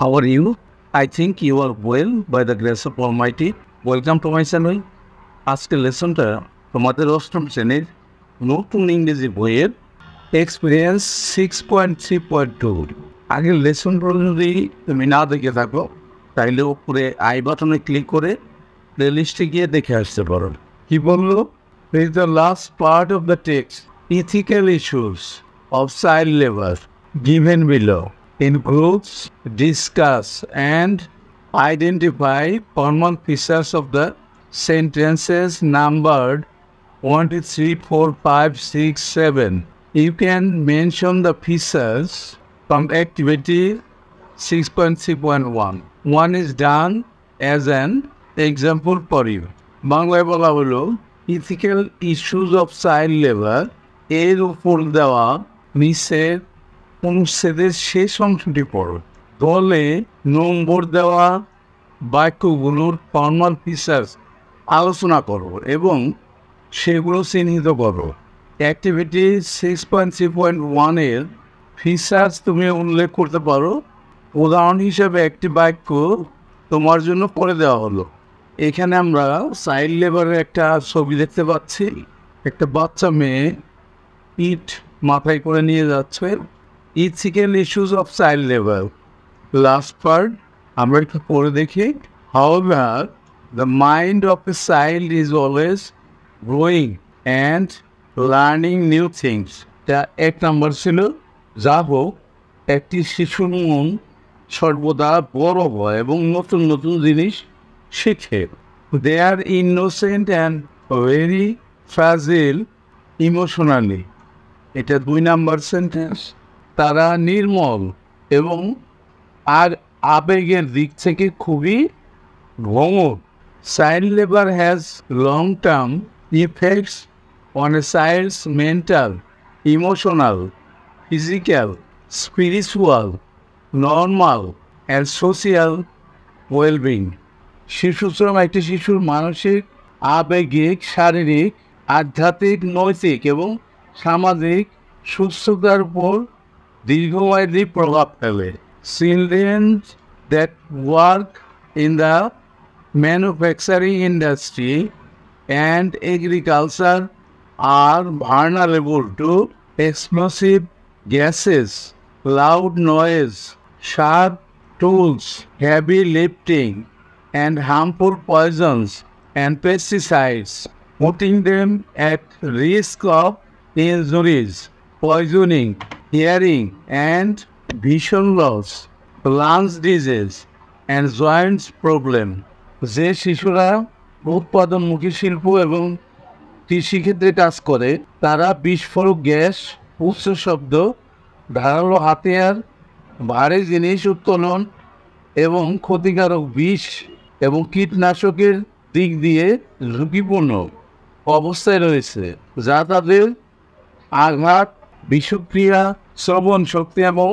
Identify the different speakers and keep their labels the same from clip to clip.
Speaker 1: How are you? I think you are well by the grace of Almighty. Welcome to my channel আজকের লেসনটা তোমাদের অষ্টম শ্রেণীর নতুন ইংরেজি বইয়ের experience six point three point two আগের লেসনগুলো যদি তুমি না দেখে থাকো তাইলে উপরে আই বাটনে ক্লিক করে প্লে লিস্টে গিয়ে দেখে আসতে পারো কি বললো is the last part of the text ethical issues of child labour given below includes, discuss, and identify common features of the sentences numbered 1, 2, 3, 4, 5, 6, 7. You can mention the features from activity 6.3.1. One is done as an example for you. Bangla বলা হলো ethical issues of child labour এর উপর দেওয়া মিসের অনুচ্ছেদের শেষ অংশটি পড়ো দলে নম্বর দেওয়া বাক্যগুলোর ফর্মাল ফিচার্স আলোচনা করো এবং সেগুলো চিহ্নিত করো activity six point three point ওয়ানের ফিচার্স তুমি উল্লেখ করতে পারো উদাহরণ হিসেবে একটি বাক্য তোমার জন্য করে দেওয়া হলো এখানে আমরা চাইল্ড লেবারের একটা ছবি দেখতে পাচ্ছি একটা বাচ্চা মেয়ে পিঠ মাথায় করে নিয়ে যাচ্ছে ethical issues of child labour last part আমরা একটু পড়ে দেখি however the mind of a child is always growing and learning new things তা এক নম্বর ছিল যা হোক একটি শিশুর মন সর্বদা বড় হয় এবং নতুন নতুন জিনিস শেখে they are innocent and very fragile emotionally এটা দুই নাম্বার সেন্টেন্স তারা নির্মল এবং আর আবেগের দিক থেকে খুবই ভঙর child labour has long term effects on a child's mental emotional physical spiritual normal and social wellbeing শিশুশ্রম একটি শিশুর মানসিক আবেগিক শারীরিক আধ্যাত্মিক নৈতিক এবং সামাজিক সুস্থতার উপর divinely properly. Students that work in the manufacturing industry and agriculture are vulnerable to explosive gases, loud noise, sharp tools, heavy lifting, and harmful poisons and pesticides, putting them at risk of injuries, poisoning, hearing and vision loss lungs disease and joints problem যে শিশুরা উৎপাদনমুখী শিল্প এবং কৃষিক্ষেত্রে কাজ করে তারা বিস্ফোরক gas উচ্চ শব্দ ধারালো হাতিয়ার ভারী জিনিস উত্তোলন এবং ক্ষতিকারক বিষ এবং কীটনাশকের দিক দিয়ে ঝুঁকিপূর্ণ অবস্থায় রয়েছে যা তাদের আঘাত বিষক্রিয়া শ্রবণ শক্তি এবং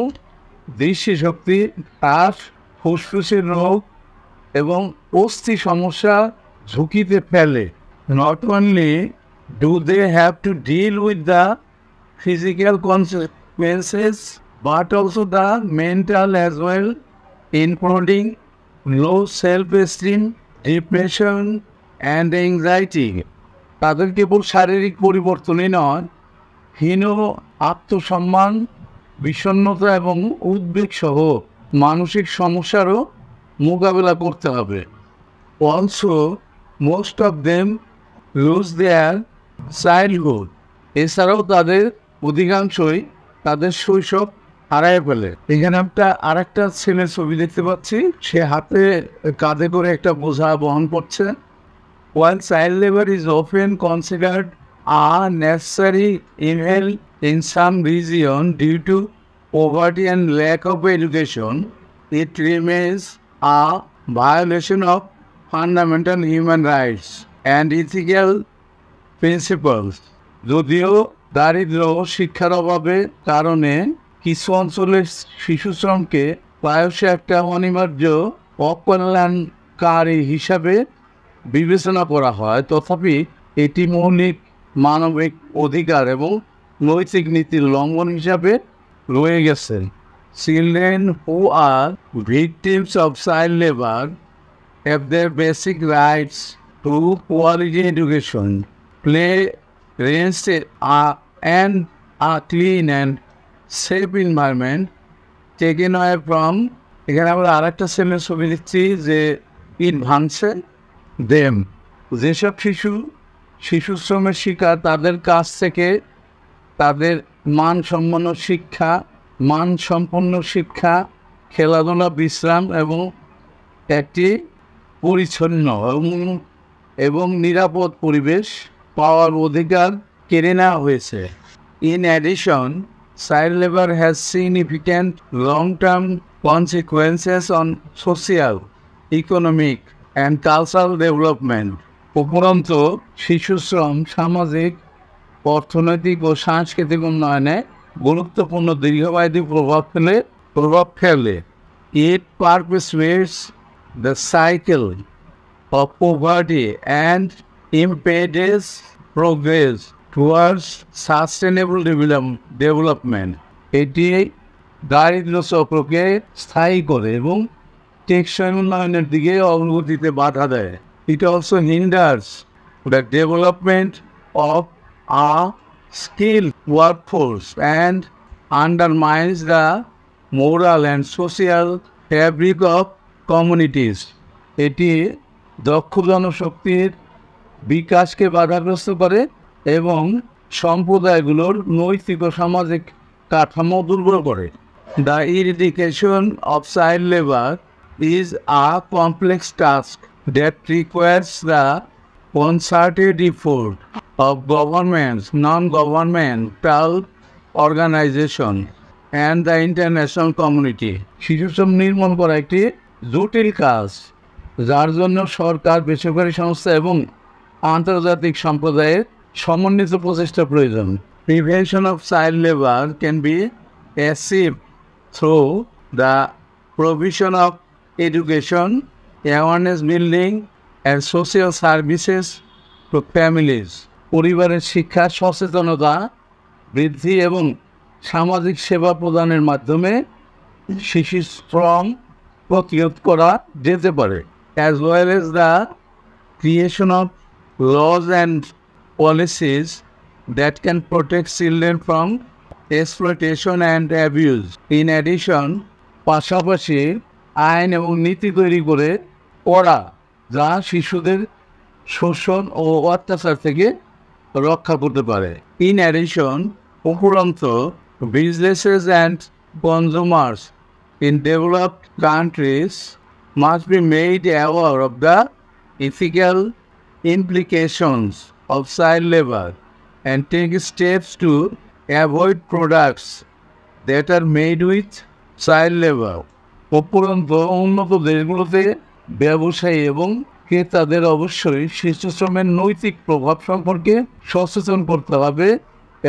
Speaker 1: দৃষ্টি শক্তি তার ফুসফুসের রোগ এবং অস্থি সমস্যা ঝুঁকিতে ফেলে not only do they have to deal with the physical consequences but also the mental as well including low self esteem depression and anxiety তাদের কেবল শারীরিক পরিবর্তনই নয় হীন আত্মসম্মান বিষণ্নতা এবং উদ্বেগ সহ মানসিক সমস্যারও মোকাবেলা করতে হবে also most of them lose their childhood এছাড়াও তাদের অধিকাংশই তাদের শৈশব হারায় ফেলে এখানে একটা আর একটা ছেলের ছবি দেখতে পাচ্ছি সে হাতে কাঁধে করে একটা বোঝা বহন করছে while child labour is often considered are necessary in, in some region due to poverty and lack of education, it remains a violation of fundamental human rights and ethical principles. যদিও দারিদ্র শিক্ষার অভাবের কারণে কিছু অঞ্চলের শিশু শ্রমকে প্রায়শই একটা অনিবার্য অকল্যাণকারী হিসাবে বিবেচনা করা হয় তথাপি এটি মৌলিক মানবিক অধিকার এবং নৈতিক নীতির লঙ্ঘন হিসাবে রয়ে গেছে children who are victims of child labour have the basic rights to quality education play range and a clean and safe environment taken away from এখানে আমরা আরেকটা সেমের ছবি দিচ্ছি যে ইট ভাঙছে দেম যেসব শিশু শিশু শ্রমের শিকার তাদের কাছ থেকে তাদের মানসম্পন্ন শিক্ষা মানসম্পন্ন শিক্ষা খেলাধুলা বিশ্রাম এবং একটি পরিচ্ছন্ন এবং নিরাপদ পরিবেশ পাওয়ার অধিকার কেড়ে নেওয়া হয়েছে in addition child labour has significant long term consequences on social economic and cultural development উপরন্ত শিশুশ্রম সামাজিক অর্থনৈতিক ও সাংস্কৃতিক উন্নয়নে গুরুত্বপূর্ণ দীর্ঘমেয়াদী প্রভাব ফেলে প্রভাব ফেলে it perpetuates the cycle of poverty and impedes progress towards sustainable development এটি দারিদ্র চক্রকে স্থায়ী করে এবং টেকসই উন্নয়নের দিকে অগ্রগতিতে বাধা দেয় it also hinders the development of a skilled workforce and undermines the moral and social fabric of communities. এটি দক্ষ জনশক্তির বিকাশকে বাধাগ্রস্ত করে এবং সম্প্রদায়গুলোর নৈতিক ও সামাজিক কাঠামো দুর্বল করে the eradication of child labour is a complex task that requires the concerted effort of governments, non-governmental organization and the international community. শিশুশ্রম নির্মাণ করা একটি জটিল কাজ যার জন্য সরকার বেসরকারি সংস্থা এবং আন্তর্জাতিক সম্প্রদায়ের সমন্বিত প্রচেষ্টা প্রয়োজন prevention of child labour can be অ্যাসিভ through the provision of education awareness building and social services to families পরিবারের শিক্ষা সচেতনতা বৃদ্ধি এবং সামাজিক সেবা প্রদানের মাধ্যমে শিশু শ্রম প্রতিরোধ করা যেতে পারে as well as the creation of laws and policies that can protect children from exploitation and abuse in addition পাশাপাশি আইন এবং নীতি তৈরি করে পড়া যা শিশুদের শোষণ ও অত্যাচার থেকে রক্ষা করতে পারে ইন অ্যাডিশন উপরন্ত businesses and consumers in developed countries must be made aware of the ethical implications of child labour and take steps to avoid products that are made with child labour উপরন্ত উন্নত দেশগুলোতে ব্যবসায়ী এবং ক্রেতাদের অবশ্যই শিশু শ্রমের নৈতিক প্রভাব সম্পর্কে সচেতন করতে হবে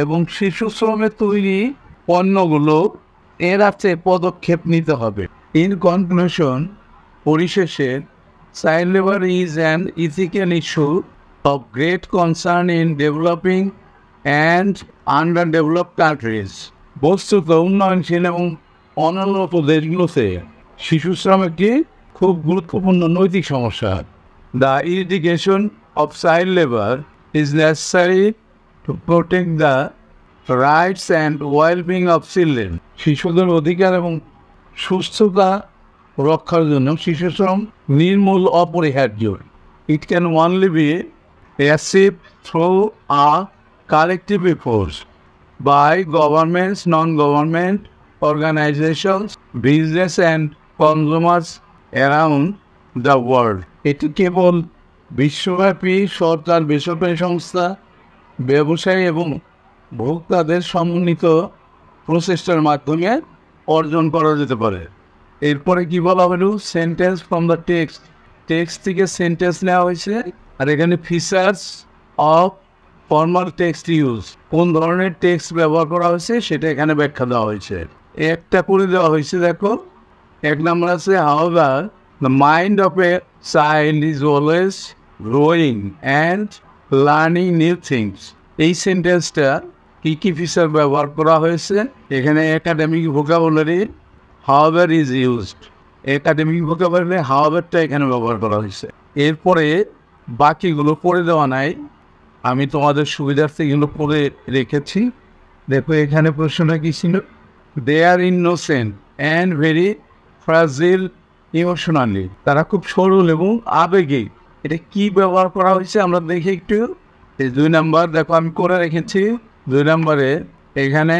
Speaker 1: এবং শিশু শ্রমে তৈরি পণ্যগুলো এড়াতে পদক্ষেপ নিতে হবে ইন কনক্লুশন পরিশেষে child labour is and ethical issue of great concern in developing and under develop countries বস্তুত উন্নয়নশীল এবং অনুন্নত দেশগুলোতে শিশু শ্রম একটি খুব গুরুত্বপূর্ণ নৈতিক সমস্যা the irrigation of child labour is necessary to protect the rights and wellbeing of children শিশুদের অধিকার এবং সুস্থতা রক্ষার জন্য শিশু শ্রম নির্মূল অপরিহার্য it can only be অ্যাসিভ through a collective efforts by governments non government organisations business and consumers around the world এটি কেবল বিশ্বব্যাপী সরকার বেসরকারি সংস্থা ব্যবসায়ী এবং ভোক্তাদের সমন্বিত প্রচেষ্টার মাধ্যমে অর্জন করা যেতে পারে এরপরে কি বলা হলো sentence from the text text থেকে সেন্টেন্স নেওয়া হয়েছে আর এখানে features of formal text use কোন ধরনের টেক্সট ব্যবহার করা হয়েছে সেটা এখানে ব্যাখ্যা দেওয়া হয়েছে একটা করে দেওয়া হয়েছে দেখো এক নম্বর আছে however the mind of a child is always growing and learning new things এই সেন্টেন্সটা কী কী ফিচার ব্যবহার করা হয়েছে এখানে academic vocabulary however is used academic vocabulary হাওভারটা এখানে ব্যবহার করা হয়েছে এরপরে বাকিগুলো পড়ে দেওয়া নাই আমি তোমাদের সুবিধার্থে এগুলো পড়ে রেখেছি দেখো এখানে প্রশ্নটা কী ছিল they are innocent and very fragile emotionally তারা খুব সরল এবং আবেগে এটা কি ব্যবহার করা হয়েছে আমরা দেখি একটু এই দুই নাম্বার দেখো আমি করে রেখেছি দুই নাম্বারে এখানে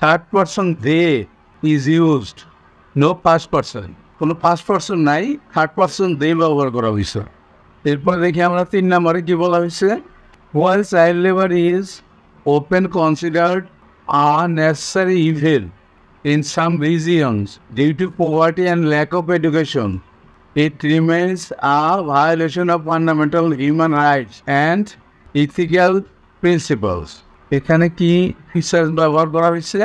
Speaker 1: third person they is used no first person কোনো ফার্স্ট পার্সন নাই থার্ড পার্সন দে ব্যবহার করা হয়েছে এরপর দেখি আমরা তিন নাম্বারে কী বলা হয়েছে while child labour is open considered unnecessary evil In some regions, due to poverty and lack of education, it remains a violation of fundamental human rights and ethical principles. এখানে কি ফিচার ব্যবহার করা হয়েছে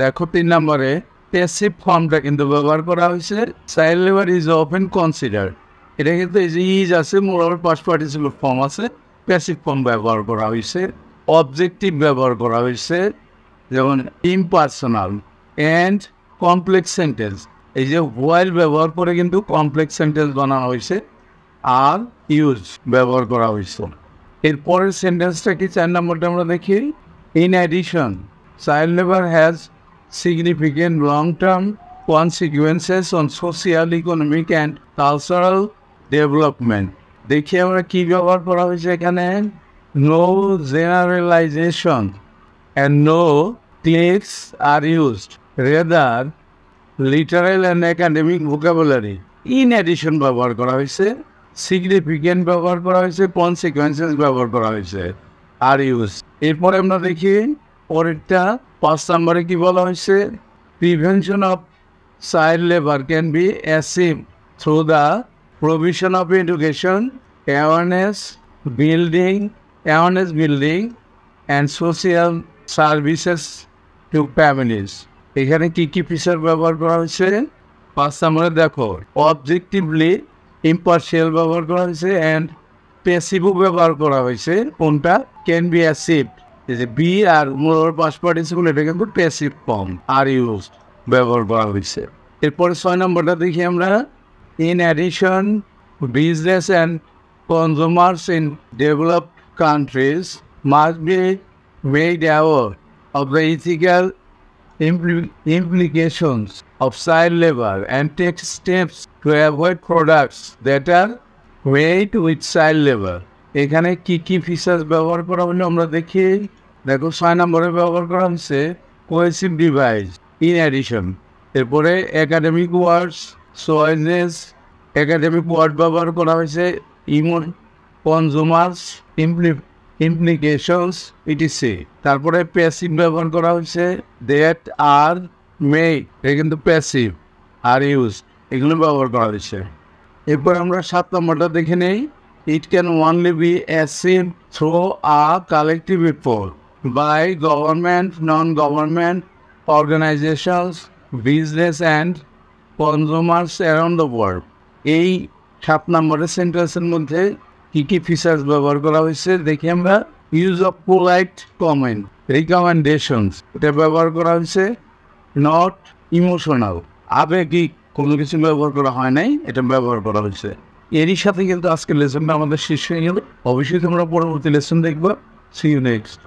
Speaker 1: দেখো তিন নম্বরে প্যাসিভ ফর্মটা কিন্তু ব্যবহার করা হয়েছে child labour is often consider এটা কিন্তু ইজ আছে মোরাল পাস পার্টিসিপেট ফর্ম আছে প্যাসিভ ফর্ম ব্যবহার করা হয়েছে অবজেক্টিভ ব্যবহার করা হয়েছে যেমন ইম্পার্সোনাল অ্যান্ড কমপ্লেক্স সেন্টেন্স এই যে হোয়াইল ব্যবহার করে কিন্তু কমপ্লেক্স সেন্টেন্স বানানো হয়েছে আর ইউজ ব্যবহার করা হয়েছে এর পরের সেন্টেন্সটা কি চার নম্বরটা আমরা দেখি in addition child labour has significant long term consequences on social economic and cultural development দেখি আমরা কী ব্যবহার করা হয়েছে এখানে no generalisation and no clips are used rather literal and academic vocabulary in addition ব্যবহার করা হয়েছে সিগনিফিকেন্ট ব্যবহার করা হয়েছে কনসিকোয়েন্সেস ব্যবহার করা হয়েছে আর ইউজ এরপরে আমরা দেখি পরেরটা পাঁচ নম্বরে কি বলা হয়েছে prevention of child labour can be achieved through the provision of education awareness building awareness building and social services to families এখানে কি কি ফিচার ব্যবহার করা হয়েছে পাঁচ আমরা দেখো অবজেক্টিভলি ইম্পার্সিয়াল ব্যবহার করা হয়েছে অ্যান্ড প্যাসিভও ব্যবহার করা হয়েছে কোনটা ক্যান বি অ্যাসিভ যে be are more passport participle এটা কিন্তু প্যাসিভ ফর্ম আর ইউজ ব্যবহার করা হয়েছে এরপরে ছয় নম্বরটা দেখি আমরা in addition business and consumers in developed countries must be made aware of the ethical implications of child labor and take steps to avoid products that are made with child labor. এখানে কি কি features ব্যবহার করা হলো আমরা দেখি দেখো ছয় নম্বরে ব্যবহার করা হয়েছে কোয়েসিভ ডিভাইস ইন অ্যাডিশন এরপরে একাডেমিক ওয়ার্ডস সোয়েলনেস একাডেমিক ওয়ার্ড ব্যবহার করা হয়েছে among consumers implement implications etc তারপরে প্যাসিভ ব্যবহার করা হয়েছে দ্যাট আর মেড এটা কিন্তু প্যাসিভ আর ইউজ এগুলো ব্যবহার করা হয়েছে এরপর আমরা সাত নম্বরটা দেখে নেই it can only be achieve through a collective effort by government non government organisations business and consumers around the world এই সাত নম্বরের সেন্টেন্সের মধ্যে কী কী ফিচার্স ব্যবহার করা হয়েছে দেখি আমরা use of polite comment recommendations এটা ব্যবহার করা হয়েছে নট ইমোশনাল আবেগিক কোনো কিছু ব্যবহার করা হয় নাই এটা ব্যবহার করা হয়েছে এরই সাথে কিন্তু আজকের লেসনটা আমাদের শেষ হয়ে গেল অবশ্যই তোমরা পরবর্তী লেসন দেখবো সি ইউ নেক্সট